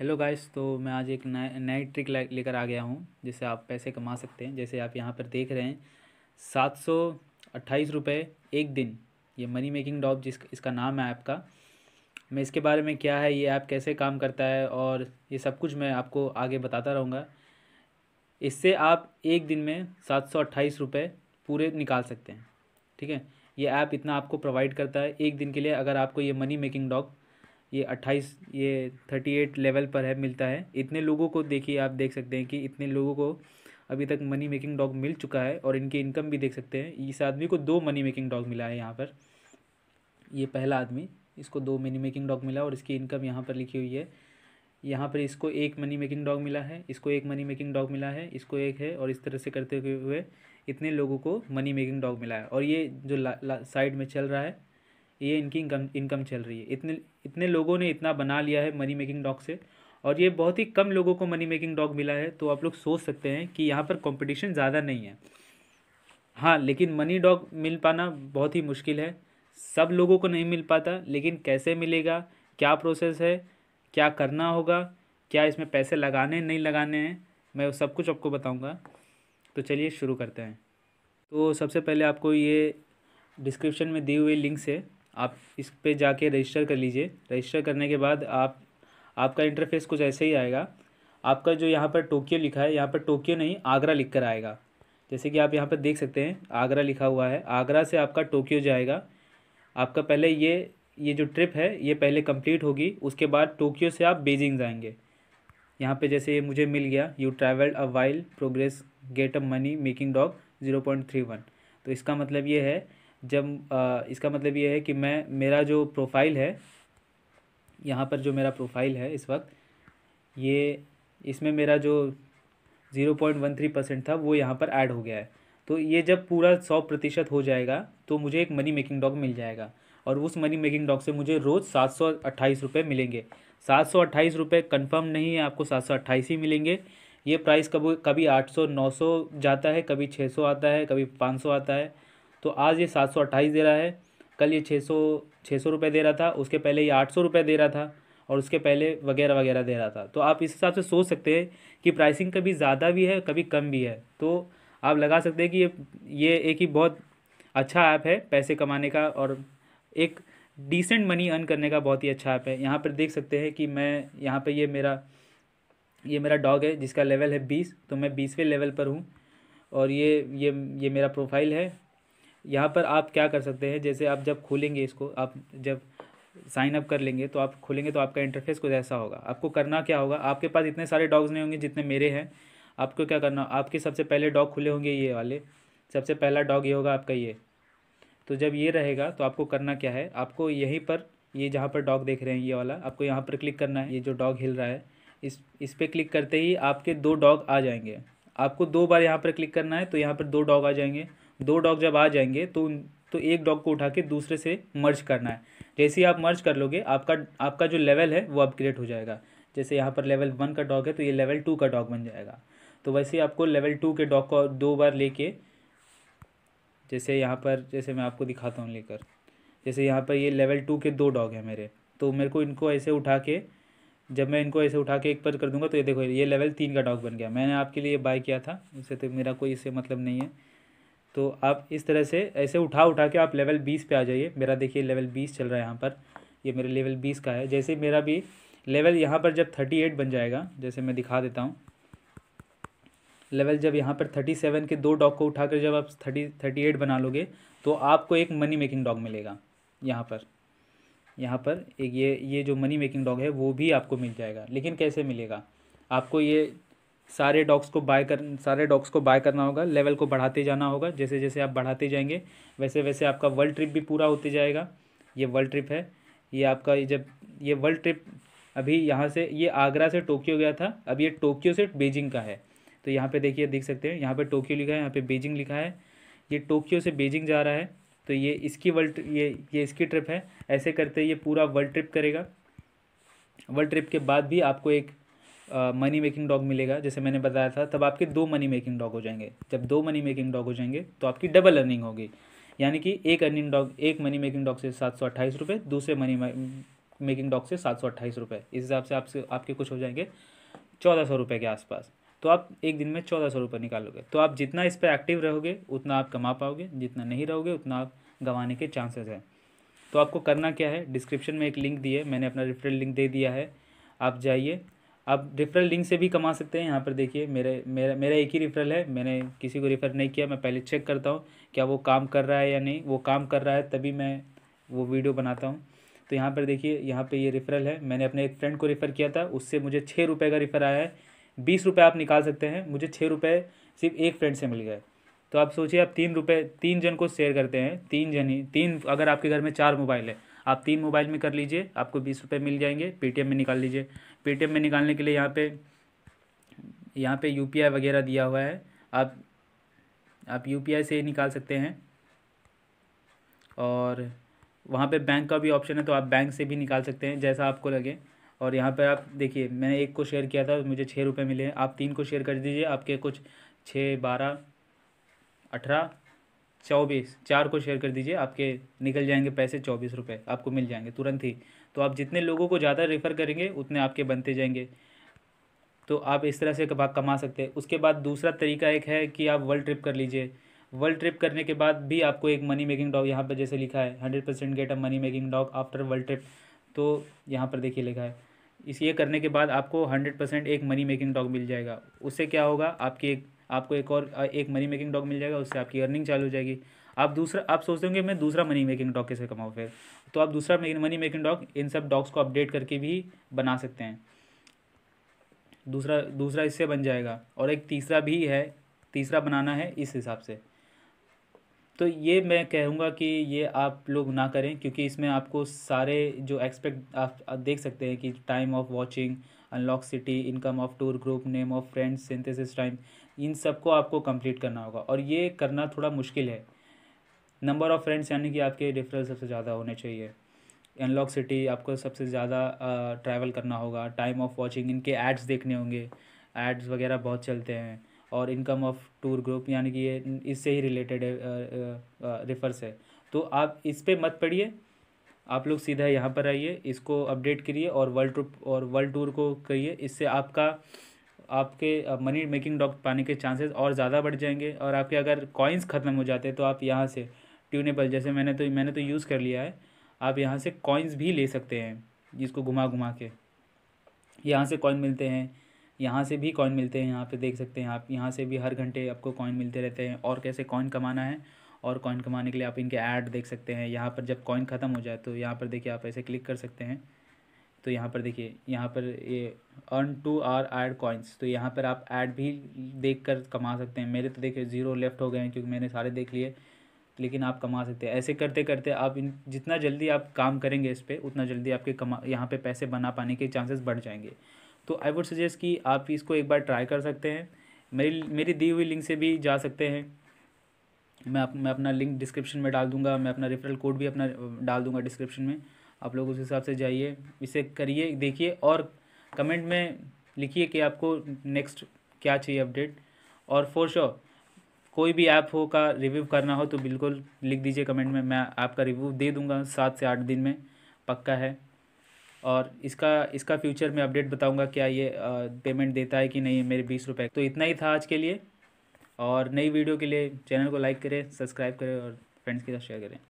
hello guys तो मैं आज एक नए नई ट्रिक लेकर आ गया हूँ जिससे आप पैसे कमा सकते हैं जैसे आप यहाँ पर देख रहे हैं सात सौ अट्ठाईस रुपये एक दिन ये मनी मेकिंग डॉप जिस इसका नाम है ऐप का मैं इसके बारे में क्या है ये ऐप कैसे काम करता है और ये सब कुछ मैं आपको आगे बताता रहूँगा इससे आप एक दिन में सात सौ अट्ठाईस रुपये पूरे निकाल सकते हैं ठीक है ये ऐप इतना आपको प्रोवाइड करता है एक दिन के लिए अगर आपको ये मनी मेकिंग डॉग ये अट्ठाईस ये थर्टी एट लेवल पर है मिलता है इतने लोगों को देखिए आप देख सकते हैं कि इतने लोगों को अभी तक मनी मेकिंग डॉग मिल चुका है और इनकी इनकम भी देख सकते हैं इस आदमी को दो मनी मेकिंग डॉग मिला है यहाँ पर ये पहला आदमी इसको दो मनी मेकिंग डॉग मिला और इसकी इनकम यहाँ पर लिखी हुई है यहाँ पर इसको एक मनी मेकिंग डॉग मिला है इसको एक मनी मेकिंग डॉग मिला है इसको एक है और इस तरह से करते हुए इतने लोगों को मनी मेकिंग डॉग मिला है और ये जो ला, साइड में चल रहा है ये इनकी इनकम इनकम चल रही है इतने इतने लोगों ने इतना बना लिया है मनी मेकिंग डॉग से और ये बहुत ही कम लोगों को मनी मेकिंग डॉग मिला है तो आप लोग सोच सकते हैं कि यहाँ पर कंपटीशन ज़्यादा नहीं है हाँ लेकिन मनी डॉग मिल पाना बहुत ही मुश्किल है सब लोगों को नहीं मिल पाता लेकिन कैसे मिलेगा क्या प्रोसेस है क्या करना होगा क्या इसमें पैसे लगाने नहीं लगाने हैं मैं वो सब कुछ आपको बताऊँगा तो चलिए शुरू करते हैं तो सबसे पहले आपको ये डिस्क्रिप्शन में दी हुई लिंक से आप इस पर जाके रजिस्टर कर लीजिए रजिस्टर करने के बाद आप आपका इंटरफेस कुछ ऐसे ही आएगा आपका जो यहाँ पर टोक्यो लिखा है यहाँ पर टोक्यो नहीं आगरा लिख कर आएगा जैसे कि आप यहाँ पर देख सकते हैं आगरा लिखा हुआ है आगरा से आपका टोक्यो जाएगा आपका पहले ये ये जो ट्रिप है ये पहले कंप्लीट होगी उसके बाद टोक्यो से आप बीजिंग जाएंगे यहाँ पे जैसे ये मुझे मिल गया you travelled a wild progress get a money making dog zero point three one तो इसका मतलब ये है जब इसका मतलब ये है कि मैं मेरा जो प्रोफाइल है यहाँ पर जो मेरा प्रोफाइल है इस वक्त ये इसमें मेरा जो zero point one three percent था वो यहाँ पर ऐड हो गया है तो ये जब पूरा सौ प्रतिशत हो जाएगा तो मुझे एक मनी मेकिंग डॉग मिल जाएगा और उस मनी मेकिंग डॉग से मुझे रोज़ सात सौ अट्ठाईस रुपये मिलेंगे सात सौ अट्ठाईस रुपये कन्फर्म नहीं है आपको सात सौ अट्ठाईस ही मिलेंगे ये प्राइस कभी कभी आठ सौ नौ सौ जाता है कभी छः सौ आता है कभी पाँच सौ आता है तो आज ये सात सौ अट्ठाईस दे रहा है कल ये छः सौ छः सौ रुपये दे रहा था उसके पहले ये आठ सौ रुपये दे रहा था और उसके पहले वगैरह वगैरह दे रहा था तो आप इस हिसाब से सोच सकते हैं कि प्राइसिंग कभी ज़्यादा भी है कभी कम भी है तो आप लगा सकते हैं कि ये ये एक ही बहुत अच्छा ऐप है पैसे कमाने का और एक डिसेंट मनी अर्न करने का बहुत ही अच्छा ऐप है यहाँ पर देख सकते हैं कि मैं यहाँ पर ये मेरा ये मेरा डॉग है जिसका लेवल है बीस तो मैं बीसवें लेवल पर हूँ और ये ये ये मेरा प्रोफाइल है यहाँ पर आप क्या कर सकते हैं जैसे आप जब खोलेंगे इसको आप जब साइन अप कर लेंगे तो आप खोलेंगे तो आपका इंटरफेस कुछ ऐसा होगा आपको करना क्या होगा आपके पास इतने सारे डॉग्स नहीं होंगे जितने मेरे हैं आपको क्या करना आपके सबसे पहले डॉग खुले होंगे ये वाले सबसे पहला डॉग ये होगा आपका ये तो जब ये रहेगा तो आपको करना क्या है आपको यहीं पर ये जहाँ पर डॉग देख रहे हैं ये वाला आपको यहाँ पर क्लिक करना है ये जो डॉग हिल रहा है इस इस पर क्लिक करते ही आपके दो डॉग आ जाएंगे आपको दो बार यहाँ पर क्लिक करना है तो यहाँ पर दो डॉग आ जाएंगे दो डॉग जब आ जाएंगे तो तो एक डॉग को उठा के दूसरे से मर्ज करना है जैसे ही आप मर्ज कर लोगे आपका आपका जो लेवल है वो अपग्रेड हो जाएगा जैसे यहाँ पर लेवल वन का डॉग है तो ये लेवल टू का डॉग बन जाएगा तो वैसे ही आपको लेवल टू के डॉग को दो बार लेके जैसे यहाँ पर जैसे मैं आपको दिखाता हूँ लेकर जैसे यहाँ पर ये लेवल टू के दो डॉग हैं मेरे तो मेरे को इनको ऐसे उठा के जब मैं इनको ऐसे उठा के एक पर कर दूंगा तो ये देखो ये लेवल तीन का डॉग बन गया मैंने आपके लिए बाय किया था उससे तो मेरा कोई इससे मतलब नहीं है तो आप इस तरह से ऐसे उठा उठा के आप लेवल बीस पे आ जाइए मेरा देखिए लेवल बीस चल रहा है यहाँ पर ये मेरे लेवल बीस का है जैसे मेरा भी लेवल यहाँ पर जब थर्टी एट बन जाएगा जैसे मैं दिखा देता हूँ लेवल जब यहाँ पर थर्टी सेवन के दो डॉग को उठाकर जब आप थर्टी थर्टी एट बना लोगे तो आपको एक मनी मेकिंग डॉग मिलेगा यहाँ पर यहाँ पर एक ये ये जो मनी मेकिंग डॉग है वो भी आपको मिल जाएगा लेकिन कैसे मिलेगा आपको ये सारे डॉग्स को बाय कर सारे डॉग्स को बाय करना होगा लेवल को बढ़ाते जाना होगा जैसे जैसे आप बढ़ाते जाएंगे वैसे वैसे आपका वर्ल्ड ट्रिप भी पूरा होते जाएगा ये वर्ल्ड ट्रिप है ये आपका जब ये वर्ल्ड ट्रिप अभी यहाँ से ये आगरा से टोक्यो गया था अब ये टोक्यो से बीजिंग का है तो यहाँ पे देखिए देख सकते हैं यहाँ पे टोक्यो लिखा है यहाँ पे बीजिंग लिखा है ये टोक्यो से बीजिंग जा रहा है तो ये इसकी वर्ल्ड ये ये इसकी ट्रिप है ऐसे करते ये पूरा वर्ल्ड ट्रिप करेगा वर्ल्ड ट्रिप के बाद भी आपको एक मनी मेकिंग डॉग मिलेगा जैसे मैंने बताया था तब आपके दो मनी मेकिंग डॉग हो जाएंगे जब दो मनी मेकिंग डॉग हो जाएंगे तो आपकी डबल अर्निंग होगी यानी कि एक अर्निंग डॉग एक मनी मेकिंग डॉग से सात सौ अट्ठाईस रुपये दूसरे मनी मेकिंग डॉग से सात सौ अट्ठाईस रुपये इस हिसाब से आपसे आपके कुछ हो जाएंगे चौदह सौ रुपये के आसपास तो आप एक दिन में चौदह सौ रुपये निकालोगे तो आप जितना इस पर एक्टिव रहोगे उतना आप कमा पाओगे जितना नहीं रहोगे उतना आप गंवाने के चांसेस हैं तो आपको करना क्या है डिस्क्रिप्शन में एक लिंक दी है मैंने अपना रेफरल लिंक दे दिया है आप जाइए आप रेफरल लिंक से भी कमा सकते हैं यहाँ पर देखिए मेरे मेरा मेरा एक ही रेफरल है मैंने किसी को रेफ़र नहीं किया मैं पहले चेक करता हूँ क्या वो काम कर रहा है या नहीं वो काम कर रहा है तभी मैं वो वीडियो बनाता हूँ तो यहाँ पर देखिए यहाँ पे ये रेफरल है मैंने अपने एक फ्रेंड को रेफ़र किया था उससे मुझे छः रुपये का रेफ़र आया है बीस रुपये आप निकाल सकते हैं मुझे छः रुपये सिर्फ एक फ्रेंड से मिल गए तो आप सोचिए आप तीन रुपये तीन जन को शेयर करते हैं तीन जन ही तीन अगर आपके घर में चार मोबाइल है आप तीन मोबाइल में कर लीजिए आपको बीस रुपये मिल जाएंगे पेटीएम में निकाल लीजिए पेटीएम में निकालने के लिए यहाँ पे यहाँ पे यूपीआई वगैरह दिया हुआ है आप आप यूपीआई से निकाल सकते हैं और वहाँ पे बैंक का भी ऑप्शन है तो आप बैंक से भी निकाल सकते हैं जैसा आपको लगे और यहाँ पर आप देखिए मैंने एक को शेयर किया था मुझे छः रुपये मिले आप तीन को शेयर कर दीजिए आपके कुछ छः बारह अठारह चौबीस चार को शेयर कर दीजिए आपके निकल जाएंगे पैसे चौबीस रुपये आपको मिल जाएंगे तुरंत ही तो आप जितने लोगों को ज़्यादा रेफ़र करेंगे उतने आपके बनते जाएंगे तो आप इस तरह से कमा सकते हैं उसके बाद दूसरा तरीका एक है कि आप वर्ल्ड ट्रिप कर लीजिए वर्ल्ड ट्रिप करने के बाद भी आपको एक मनी मेकिंग डॉग यहाँ पर जैसे लिखा है hundred percent get a money making dog after world trip तो यहाँ पर देखिए लिखा है इस ये करने के बाद आपको हंड्रेड परसेंट एक मनी मेकिंग डॉग मिल जाएगा उससे क्या होगा आपकी एक आपको एक और एक मनी मेकिंग डॉग मिल जाएगा उससे आपकी अर्निंग चालू हो जाएगी आप दूसरा आप सोचते होंगे मैं दूसरा मनी मेकिंग डॉग कैसे कमाऊँ फिर तो आप दूसरा मनी मेकिंग डॉग इन सब डॉग्स को अपडेट करके भी बना सकते हैं दूसरा दूसरा इससे बन जाएगा और एक तीसरा भी है तीसरा बनाना है इस हिसाब से तो ये मैं कहूँगा कि ये आप लोग ना करें क्योंकि इसमें आपको सारे जो एक्सपेक्ट आप देख सकते हैं कि time of watching unlock city income of tour group name of friends synthesis time इन सबको आपको कंप्लीट करना होगा और ये करना थोड़ा मुश्किल है नंबर ऑफ़ फ्रेंड्स यानी कि आपके रेफरल सबसे ज़्यादा होने चाहिए अनलॉक सिटी आपको सबसे ज़्यादा ट्रैवल करना होगा टाइम ऑफ वॉचिंग इनके एड्स देखने होंगे एड्स वगैरह बहुत चलते हैं और इनकम ऑफ टूर ग्रुप यानी कि ये इससे ही रिलेटेड है रेफर्स है तो आप इस पर मत पढ़िए आप लोग सीधा यहाँ पर आइए इसको अपडेट करिए और वर्ल्ड ट्रिप और वर्ल्ड टूर को करिए इससे आपका आपके मनी मेकिंग डॉग पाने के चांसेस और ज़्यादा बढ़ जाएंगे और आपके अगर कॉइन्स ख़त्म हो जाते हैं तो आप यहाँ से ट्यूनेबल जैसे मैंने तो मैंने तो यूज़ कर लिया है आप यहाँ से कॉइन्स भी ले सकते हैं जिसको घुमा घुमा के यहाँ से कॉइन मिलते हैं यहाँ से भी कॉइन मिलते हैं यहाँ पे देख सकते हैं आप यहाँ से भी हर घंटे आपको कॉइन मिलते रहते हैं और कैसे कॉइन कमाना है और कॉइन कमाने के लिए आप इनके ऐड देख सकते हैं यहाँ पर जब कॉइन ख़त्म हो जाए तो यहाँ पर देखिए आप ऐसे क्लिक कर सकते हैं तो यहाँ पर देखिए यहाँ पर ये earn to R ad coins तो यहाँ पर आप ऐड भी देख कर कमा सकते हैं मेरे तो देखिए ज़ीरो लेफ्ट हो गए हैं क्योंकि मैंने सारे देख लिए लेकिन आप कमा सकते हैं ऐसे करते करते आप इन जितना जल्दी आप काम करेंगे इस पर उतना जल्दी आपके कमा यहाँ पर पैसे बना पाने के चांसेस बढ़ जाएंगे तो आई वुड सजेस्ट कि आप इसको एक बार ट्राई कर सकते हैं मेरी मेरी दी हुई लिंक से भी जा सकते हैं मैं मैं अपना लिंक डिस्क्रिप्शन में डाल दूंगा मैं अपना रेफरल कोड भी अपना डाल दूंगा डिस्क्रिप्शन में आप लोग उस हिसाब से जाइए इसे करिए देखिए और कमेंट में लिखिए कि आपको नेक्स्ट क्या चाहिए अपडेट और फोर श्योर कोई भी ऐप हो का रिव्यू करना हो तो बिल्कुल लिख दीजिए कमेंट में मैं आपका रिव्यू दे दूंगा सात से आठ दिन में पक्का है और इसका इसका फ्यूचर में अपडेट बताऊंगा क्या ये पेमेंट देता है कि नहीं मेरे बीस रुपये तो इतना ही था आज के लिए और नई वीडियो के लिए चैनल को लाइक करें सब्सक्राइब करें और फ्रेंड्स के साथ शेयर करें